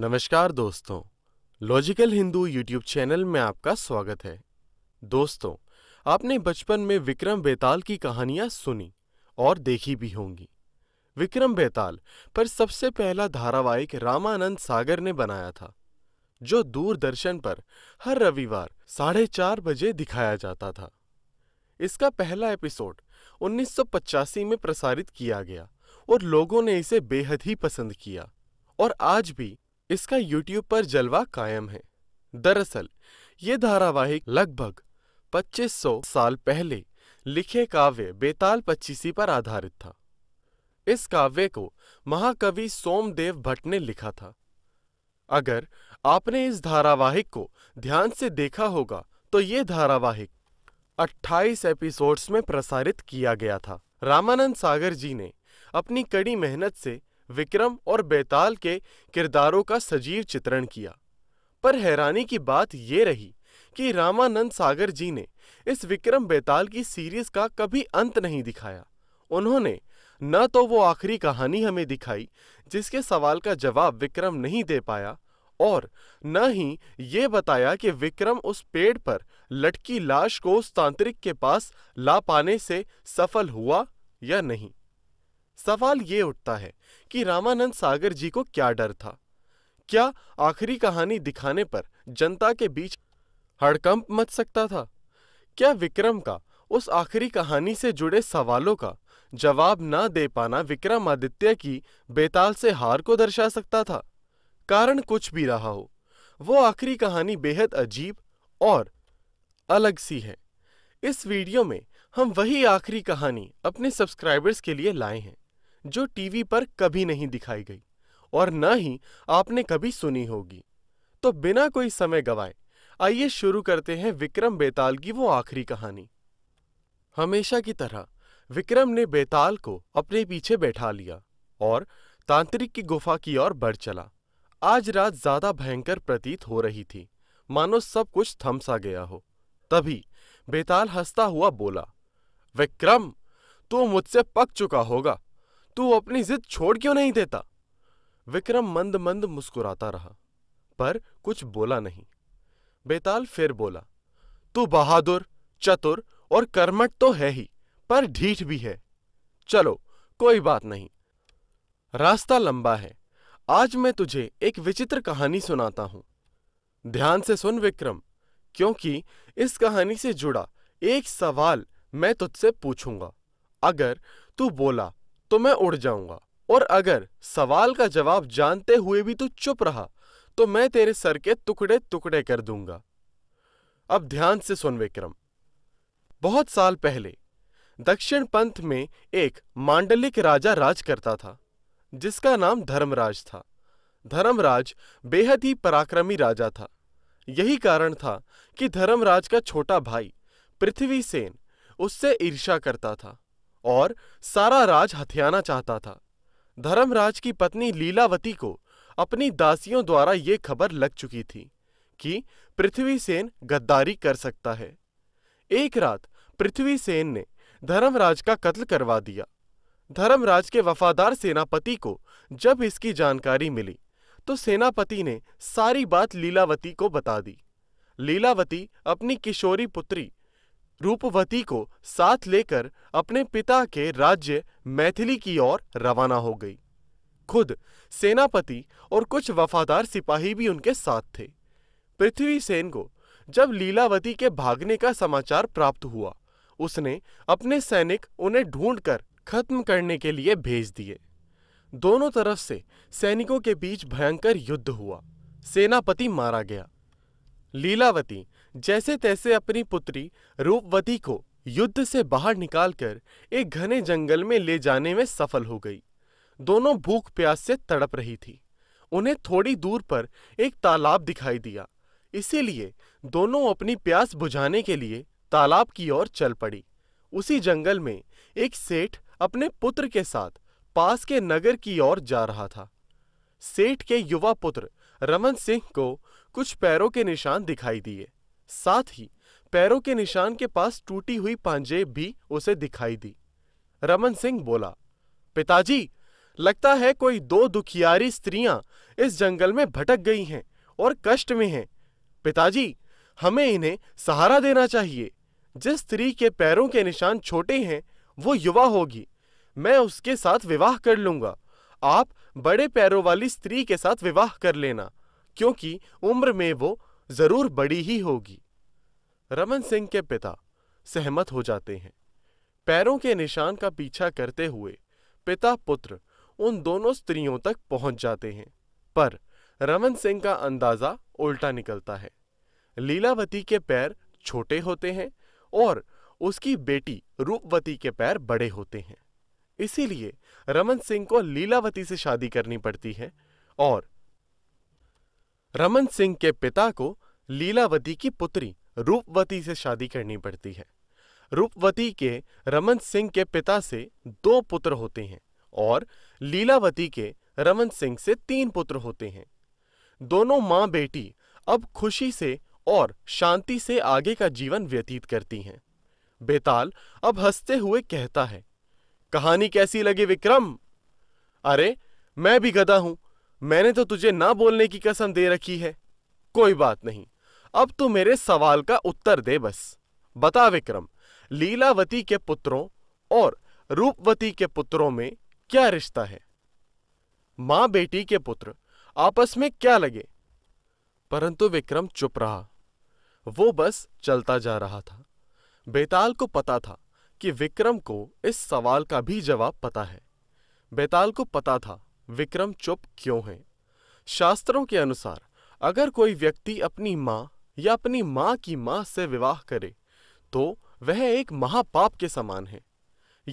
नमस्कार दोस्तों logical Hindu YouTube channel में आपका स्वागत है दोस्तों आपने बचपन में विक्रम बेताल की कहानियां सुनी और देखी भी होंगी विक्रम बेताल पर सबसे पहला धारावाहिक रामानंद सागर ने बनाया था जो दूरदर्शन पर हर रविवार साढ़े चार बजे दिखाया जाता था इसका पहला एपिसोड 1985 में प्रसारित किया गया और लोगों ने इसे बेहद ही पसंद किया और आज भी इसका यूट्यूब पर जलवा कायम है दरअसल ये धारावाहिक लगभग 2500 साल पहले लिखे काव्य बेताल पच्चीसी पर आधारित था इस काव्य को महाकवि सोमदेव भट्ट ने लिखा था अगर आपने इस धारावाहिक को ध्यान से देखा होगा तो ये धारावाहिक 28 एपिसोड्स में प्रसारित किया गया था रामानंद सागर जी ने अपनी कड़ी मेहनत से विक्रम और बेताल के किरदारों का सजीव चित्रण किया पर हैरानी की बात ये रही कि रामानंद सागर जी ने इस विक्रम बेताल की सीरीज का कभी अंत नहीं दिखाया उन्होंने न तो वो आखिरी कहानी हमें दिखाई जिसके सवाल का जवाब विक्रम नहीं दे पाया और न ही ये बताया कि विक्रम उस पेड़ पर लटकी लाश को उस तांत्रिक के पास ला पाने से सफल हुआ या नहीं सवाल ये उठता है कि रामानंद सागर जी को क्या डर था क्या आखिरी कहानी दिखाने पर जनता के बीच हड़कंप मच सकता था क्या विक्रम का उस आखिरी कहानी से जुड़े सवालों का जवाब ना दे पाना विक्रमादित्य की बेताल से हार को दर्शा सकता था कारण कुछ भी रहा हो वो आखिरी कहानी बेहद अजीब और अलग सी है इस वीडियो में हम वही आखिरी कहानी अपने सब्सक्राइबर्स के लिए लाए हैं जो टीवी पर कभी नहीं दिखाई गई और न ही आपने कभी सुनी होगी तो बिना कोई समय गवाए आइए शुरू करते हैं विक्रम बेताल की वो आखिरी कहानी हमेशा की तरह विक्रम ने बेताल को अपने पीछे बैठा लिया और तांत्रिक की गुफा की ओर बढ़ चला आज रात ज्यादा भयंकर प्रतीत हो रही थी मानो सब कुछ थमसा गया हो तभी बेताल हंसता हुआ बोला विक्रम तू मुझसे पक चुका होगा तू अपनी जिद छोड़ क्यों नहीं देता विक्रम मंद मंद मुस्कुराता रहा पर कुछ बोला नहीं बेताल फिर बोला तू बहादुर चतुर और कर्मठ तो है ही पर ढीठ भी है चलो कोई बात नहीं रास्ता लंबा है आज मैं तुझे एक विचित्र कहानी सुनाता हूं ध्यान से सुन विक्रम क्योंकि इस कहानी से जुड़ा एक सवाल मैं तुझसे पूछूंगा अगर तू बोला तो मैं उड़ जाऊंगा और अगर सवाल का जवाब जानते हुए भी तू चुप रहा तो मैं तेरे सर के टुकड़े टुकड़े कर दूंगा अब ध्यान से सुन विक्रम बहुत साल पहले दक्षिण पंथ में एक मांडलिक राजा राज करता था जिसका नाम धर्मराज था धर्मराज बेहद ही पराक्रमी राजा था यही कारण था कि धर्मराज का छोटा भाई पृथ्वी सेन उससे ईर्ष्या करता था और सारा राज हथियाना चाहता था धर्मराज की पत्नी लीलावती को अपनी दासियों द्वारा ये खबर लग चुकी थी कि पृथ्वी सेन गद्दारी कर सकता है एक रात पृथ्वी सेन ने धर्मराज का कत्ल करवा दिया धर्मराज के वफादार सेनापति को जब इसकी जानकारी मिली तो सेनापति ने सारी बात लीलावती को बता दी लीलावती अपनी किशोरी पुत्री रूपवती को साथ लेकर अपने पिता के राज्य मैथिली की ओर रवाना हो गई खुद सेनापति और कुछ वफादार सिपाही भी उनके साथ थे पृथ्वी सेन को जब लीलावती के भागने का समाचार प्राप्त हुआ उसने अपने सैनिक उन्हें ढूंढकर खत्म करने के लिए भेज दिए दोनों तरफ से सैनिकों के बीच भयंकर युद्ध हुआ सेनापति मारा गया लीलावती जैसे तैसे अपनी पुत्री रूपवती को युद्ध से बाहर निकालकर एक घने जंगल में ले जाने में सफल हो गई दोनों भूख प्यास से तड़प रही थी उन्हें थोड़ी दूर पर एक तालाब दिखाई दिया इसीलिए दोनों अपनी प्यास बुझाने के लिए तालाब की ओर चल पड़ी उसी जंगल में एक सेठ अपने पुत्र के साथ पास के नगर की ओर जा रहा था सेठ के युवा पुत्र रमन सिंह को कुछ पैरों के निशान दिखाई दिए साथ ही पैरों के निशान के पास टूटी हुई पांजेब भी उसे दिखाई दी रमन सिंह बोला पिताजी लगता है कोई दो दुखियारी स्त्रियां इस जंगल में भटक गई हैं और कष्ट में हैं पिताजी हमें इन्हें सहारा देना चाहिए जिस स्त्री के पैरों के निशान छोटे हैं वो युवा होगी मैं उसके साथ विवाह कर लूंगा आप बड़े पैरों वाली स्त्री के साथ विवाह कर लेना क्योंकि उम्र में वो जरूर बड़ी ही होगी रमन सिंह के पिता सहमत हो जाते हैं पैरों के निशान का पीछा करते हुए पिता पुत्र उन दोनों स्त्रियों तक पहुंच जाते हैं पर रमन सिंह का अंदाजा उल्टा निकलता है लीलावती के पैर छोटे होते हैं और उसकी बेटी रूपवती के पैर बड़े होते हैं इसीलिए रमन सिंह को लीलावती से शादी करनी पड़ती है और रमन सिंह के पिता को लीलावती की पुत्री रूपवती से शादी करनी पड़ती है रूपवती के रमन सिंह के पिता से दो पुत्र होते हैं और लीलावती के रमन सिंह से तीन पुत्र होते हैं दोनों माँ बेटी अब खुशी से और शांति से आगे का जीवन व्यतीत करती हैं बेताल अब हंसते हुए कहता है कहानी कैसी लगी विक्रम अरे मैं भी गधा हूं मैंने तो तुझे ना बोलने की कसम दे रखी है कोई बात नहीं अब तू मेरे सवाल का उत्तर दे बस बता विक्रम लीलावती के पुत्रों और रूपवती के पुत्रों में क्या रिश्ता है मां बेटी के पुत्र आपस में क्या लगे परंतु विक्रम चुप रहा वो बस चलता जा रहा था बेताल को पता था कि विक्रम को इस सवाल का भी जवाब पता है बेताल को पता था विक्रम चुप क्यों है शास्त्रों के अनुसार अगर कोई व्यक्ति अपनी माँ या अपनी माँ की माँ से विवाह करे तो वह एक महापाप के समान है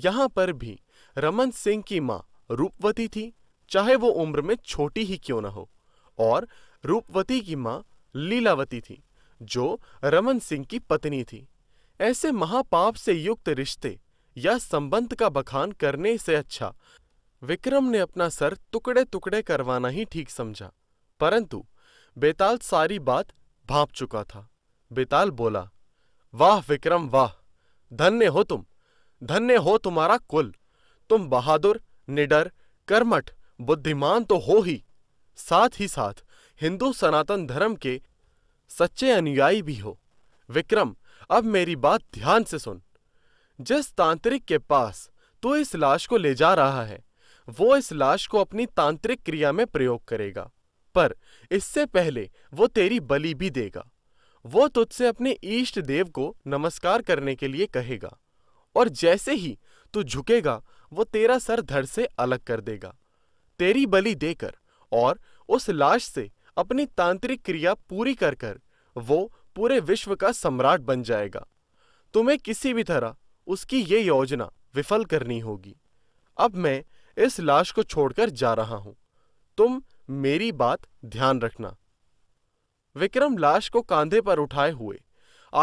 यहाँ पर भी रमन सिंह की माँ रूपवती थी चाहे वो उम्र में छोटी ही क्यों ना हो और रूपवती की माँ लीलावती थी जो रमन सिंह की पत्नी थी ऐसे महापाप से युक्त रिश्ते या संबंध का बखान करने से अच्छा विक्रम ने अपना सर टुकड़े टुकड़े करवाना ही ठीक समझा परंतु बेताल सारी बात भाप चुका था बेताल बोला वाह विक्रम वाह धन्य हो तुम धन्य हो तुम्हारा कुल तुम बहादुर निडर कर्मठ बुद्धिमान तो हो ही साथ ही साथ हिंदू सनातन धर्म के सच्चे अनुयायी भी हो विक्रम अब मेरी बात ध्यान से सुन जिस तांत्रिक के पास तू इस लाश को ले जा रहा है वो इस लाश को अपनी तांत्रिक क्रिया में प्रयोग करेगा पर इससे पहले वो तेरी बलि भी देगा वो तुझसे अपने ईष्ट देव को नमस्कार करने के लिए कहेगा और जैसे ही तू झुकेगा वो तेरा सर धड़ से अलग कर देगा तेरी बलि देकर और उस लाश से अपनी तांत्रिक क्रिया पूरी कर कर वो पूरे विश्व का सम्राट बन जाएगा तुम्हें किसी भी तरह उसकी ये योजना विफल करनी होगी अब मैं इस लाश को छोड़कर जा रहा हूं तुम मेरी बात ध्यान रखना विक्रम लाश को कांधे पर उठाए हुए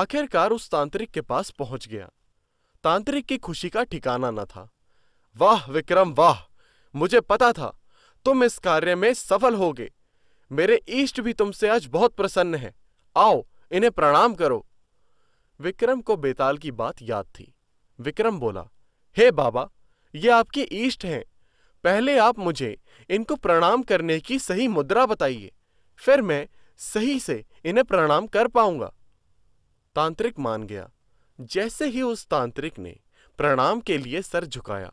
आखिरकार उस तांत्रिक के पास पहुंच गया तांत्रिक की खुशी का ठिकाना न था वाह विक्रम वाह मुझे पता था तुम इस कार्य में सफल होगे मेरे ईष्ट भी तुमसे आज बहुत प्रसन्न है आओ इन्हें प्रणाम करो विक्रम को बेताल की बात याद थी विक्रम बोला हे बाबा ये आपके ईष्ट हैं पहले आप मुझे इनको प्रणाम करने की सही मुद्रा बताइए फिर मैं सही से इन्हें प्रणाम कर पाऊंगा तांत्रिक मान गया जैसे ही उस तांत्रिक ने प्रणाम के लिए सर झुकाया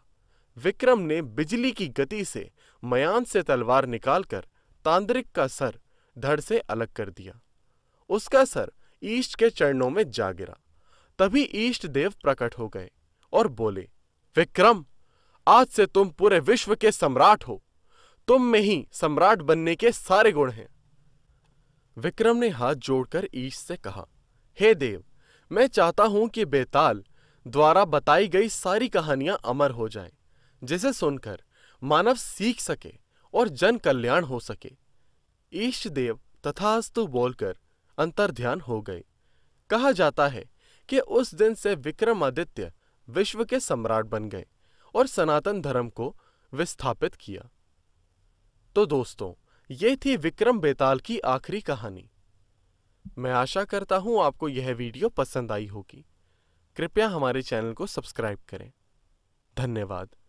विक्रम ने बिजली की गति से मयान से तलवार निकालकर तांत्रिक का सर धड़ से अलग कर दिया उसका सर ईष्ट के चरणों में जा गिरा तभी ईष्ट देव प्रकट हो गए और बोले विक्रम आज से तुम पूरे विश्व के सम्राट हो तुम में ही सम्राट बनने के सारे गुण हैं विक्रम ने हाथ जोड़कर ईश से कहा हे देव मैं चाहता हूं कि बेताल द्वारा बताई गई सारी कहानियां अमर हो जाएं, जिसे सुनकर मानव सीख सके और जन कल्याण हो सके ईश देव तथास्तु बोलकर अंतर ध्यान हो गए कहा जाता है कि उस दिन से विक्रमादित्य विश्व के सम्राट बन गए और सनातन धर्म को विस्थापित किया तो दोस्तों ये थी विक्रम बेताल की आखिरी कहानी मैं आशा करता हूं आपको यह वीडियो पसंद आई होगी कृपया हमारे चैनल को सब्सक्राइब करें धन्यवाद